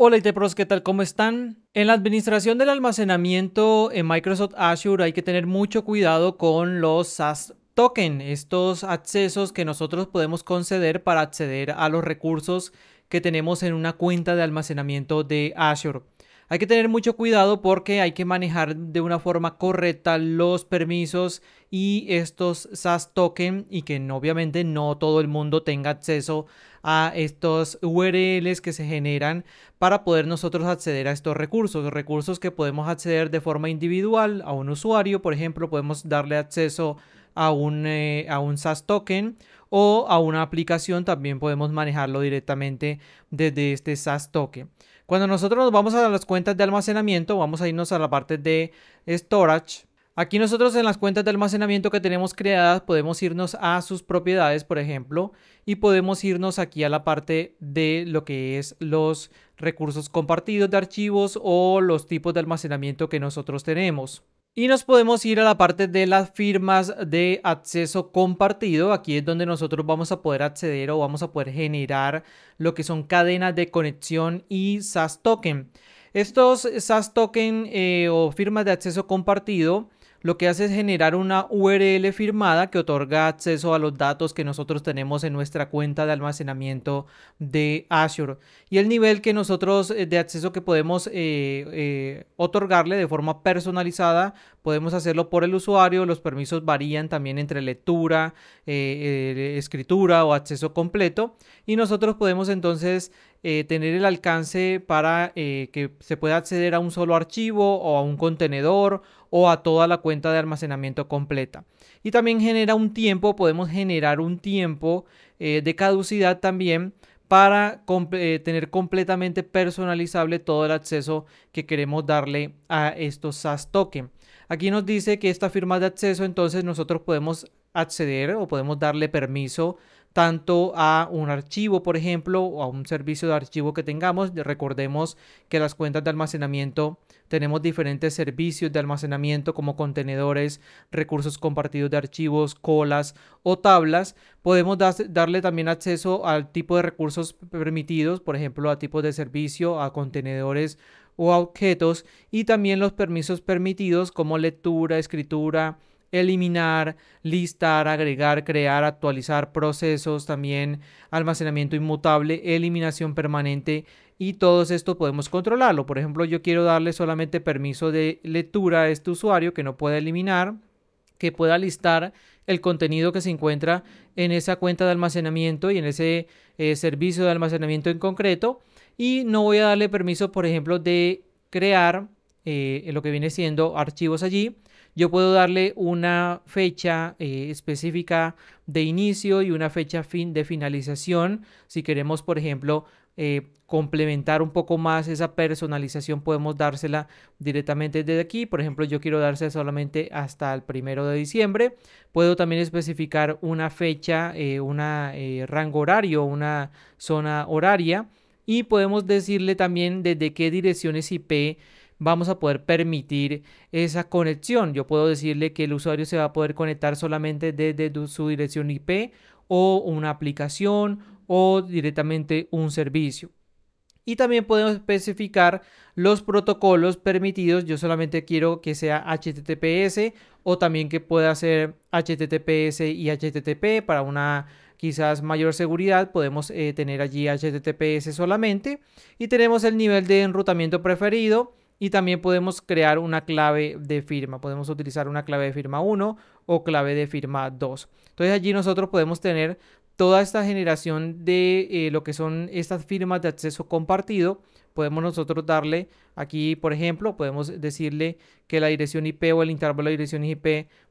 Hola IT e Pros, ¿qué tal? ¿Cómo están? En la administración del almacenamiento en Microsoft Azure hay que tener mucho cuidado con los SaaS token, estos accesos que nosotros podemos conceder para acceder a los recursos que tenemos en una cuenta de almacenamiento de Azure. Hay que tener mucho cuidado porque hay que manejar de una forma correcta los permisos y estos SaaS token y que obviamente no todo el mundo tenga acceso a estos URLs que se generan para poder nosotros acceder a estos recursos, recursos que podemos acceder de forma individual a un usuario, por ejemplo, podemos darle acceso a un, SaaS eh, a un SAS token o a una aplicación, también podemos manejarlo directamente desde este SAS token. Cuando nosotros nos vamos a las cuentas de almacenamiento, vamos a irnos a la parte de storage Aquí nosotros en las cuentas de almacenamiento que tenemos creadas podemos irnos a sus propiedades, por ejemplo, y podemos irnos aquí a la parte de lo que es los recursos compartidos de archivos o los tipos de almacenamiento que nosotros tenemos. Y nos podemos ir a la parte de las firmas de acceso compartido. Aquí es donde nosotros vamos a poder acceder o vamos a poder generar lo que son cadenas de conexión y SAS token. Estos SAS token eh, o firmas de acceso compartido lo que hace es generar una URL firmada que otorga acceso a los datos que nosotros tenemos en nuestra cuenta de almacenamiento de Azure. Y el nivel que nosotros eh, de acceso que podemos eh, eh, otorgarle de forma personalizada podemos hacerlo por el usuario, los permisos varían también entre lectura, eh, eh, escritura o acceso completo y nosotros podemos entonces eh, tener el alcance para que se pueda acceder a un solo archivo o a un contenedor o a toda la cuenta de almacenamiento completa. Y también genera un tiempo, podemos generar un tiempo de caducidad también para eh, tener completamente personalizable todo el acceso que queremos darle a estos SaaS token. Aquí nos dice que esta firma de acceso entonces nosotros podemos acceder o podemos darle permiso tanto a un archivo, por ejemplo, o a un servicio de archivo que tengamos. Recordemos que las cuentas de almacenamiento tenemos diferentes servicios de almacenamiento como contenedores, recursos compartidos de archivos, colas o tablas. Podemos darle también acceso al tipo de recursos permitidos, por ejemplo, a tipos de servicio, a contenedores o a objetos y también los permisos permitidos como lectura, escritura, eliminar, listar, agregar, crear, actualizar procesos, también almacenamiento inmutable, eliminación permanente y todo esto podemos controlarlo. Por ejemplo, yo quiero darle solamente permiso de lectura a este usuario que no pueda eliminar, que pueda listar el contenido que se encuentra en esa cuenta de almacenamiento y en ese eh, servicio de almacenamiento en concreto. Y no voy a darle permiso, por ejemplo, de crear eh, lo que viene siendo archivos allí yo puedo darle una fecha eh, específica de inicio y una fecha fin de finalización. Si queremos, por ejemplo, eh, complementar un poco más esa personalización, podemos dársela directamente desde aquí. Por ejemplo, yo quiero dársela solamente hasta el primero de diciembre. Puedo también especificar una fecha, eh, un rango horario, una zona horaria. Y podemos decirle también desde qué direcciones IP vamos a poder permitir esa conexión. Yo puedo decirle que el usuario se va a poder conectar solamente desde su dirección IP o una aplicación o directamente un servicio. Y también podemos especificar los protocolos permitidos. Yo solamente quiero que sea HTTPS o también que pueda ser HTTPS y HTTP para una quizás mayor seguridad. Podemos eh, tener allí HTTPS solamente. Y tenemos el nivel de enrutamiento preferido y también podemos crear una clave de firma. Podemos utilizar una clave de firma 1 o clave de firma 2. Entonces allí nosotros podemos tener toda esta generación de eh, lo que son estas firmas de acceso compartido. Podemos nosotros darle aquí, por ejemplo, podemos decirle que la dirección IP o el intervalo de dirección IP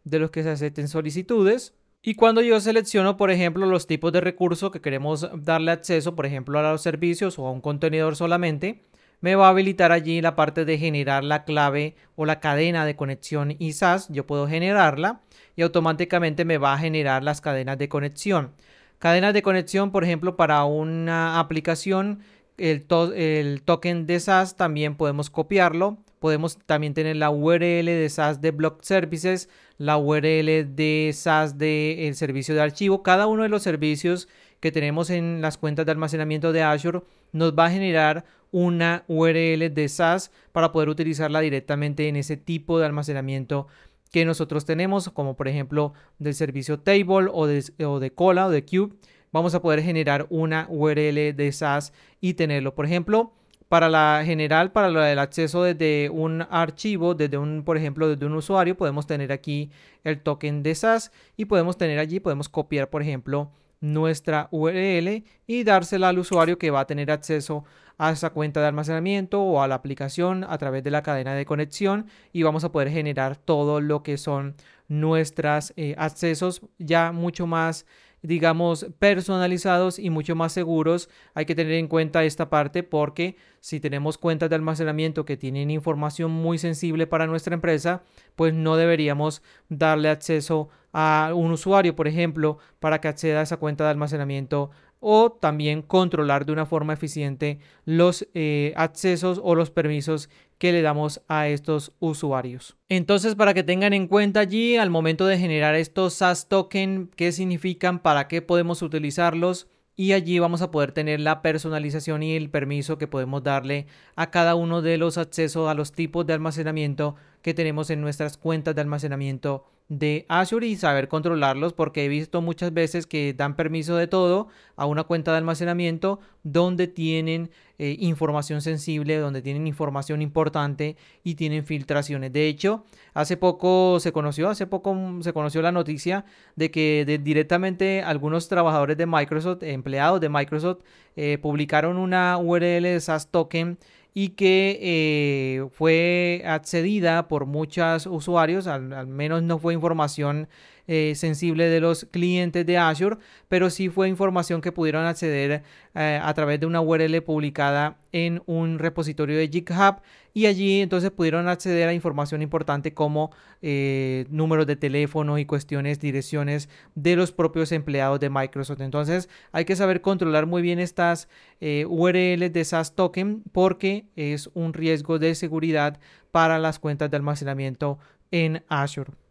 de los que se acepten solicitudes. Y cuando yo selecciono, por ejemplo, los tipos de recursos que queremos darle acceso, por ejemplo, a los servicios o a un contenedor solamente, me va a habilitar allí la parte de generar la clave o la cadena de conexión y SaaS. Yo puedo generarla y automáticamente me va a generar las cadenas de conexión. Cadenas de conexión, por ejemplo, para una aplicación, el, el token de SAS también podemos copiarlo. Podemos también tener la URL de SAS de Block Services, la URL de SAS del el servicio de archivo. Cada uno de los servicios que tenemos en las cuentas de almacenamiento de Azure nos va a generar una URL de SaaS para poder utilizarla directamente en ese tipo de almacenamiento que nosotros tenemos, como por ejemplo del servicio Table o de, o de Cola o de Cube, vamos a poder generar una URL de SaaS y tenerlo. Por ejemplo, para la general, para el acceso desde un archivo, desde un, por ejemplo, desde un usuario, podemos tener aquí el token de SAS y podemos tener allí, podemos copiar, por ejemplo, nuestra URL y dársela al usuario que va a tener acceso a esa cuenta de almacenamiento o a la aplicación a través de la cadena de conexión y vamos a poder generar todo lo que son nuestros eh, accesos ya mucho más digamos, personalizados y mucho más seguros. Hay que tener en cuenta esta parte porque si tenemos cuentas de almacenamiento que tienen información muy sensible para nuestra empresa, pues no deberíamos darle acceso a un usuario, por ejemplo, para que acceda a esa cuenta de almacenamiento o también controlar de una forma eficiente los eh, accesos o los permisos que le damos a estos usuarios. Entonces, para que tengan en cuenta allí, al momento de generar estos SAS token, qué significan, para qué podemos utilizarlos, y allí vamos a poder tener la personalización y el permiso que podemos darle a cada uno de los accesos a los tipos de almacenamiento que tenemos en nuestras cuentas de almacenamiento de Azure y saber controlarlos porque he visto muchas veces que dan permiso de todo a una cuenta de almacenamiento donde tienen eh, información sensible, donde tienen información importante y tienen filtraciones. De hecho, hace poco se conoció, hace poco mm, se conoció la noticia de que directamente algunos trabajadores de Microsoft, empleados de Microsoft, eh, publicaron una URL de SAS token y que eh, fue accedida por muchos usuarios, al menos no fue información eh, sensible de los clientes de Azure, pero sí fue información que pudieron acceder eh, a través de una URL publicada en un repositorio de GitHub y allí entonces pudieron acceder a información importante como eh, números de teléfono y cuestiones, direcciones de los propios empleados de Microsoft. Entonces hay que saber controlar muy bien estas URLs de SAS token porque es un riesgo de seguridad para las cuentas de almacenamiento en Azure.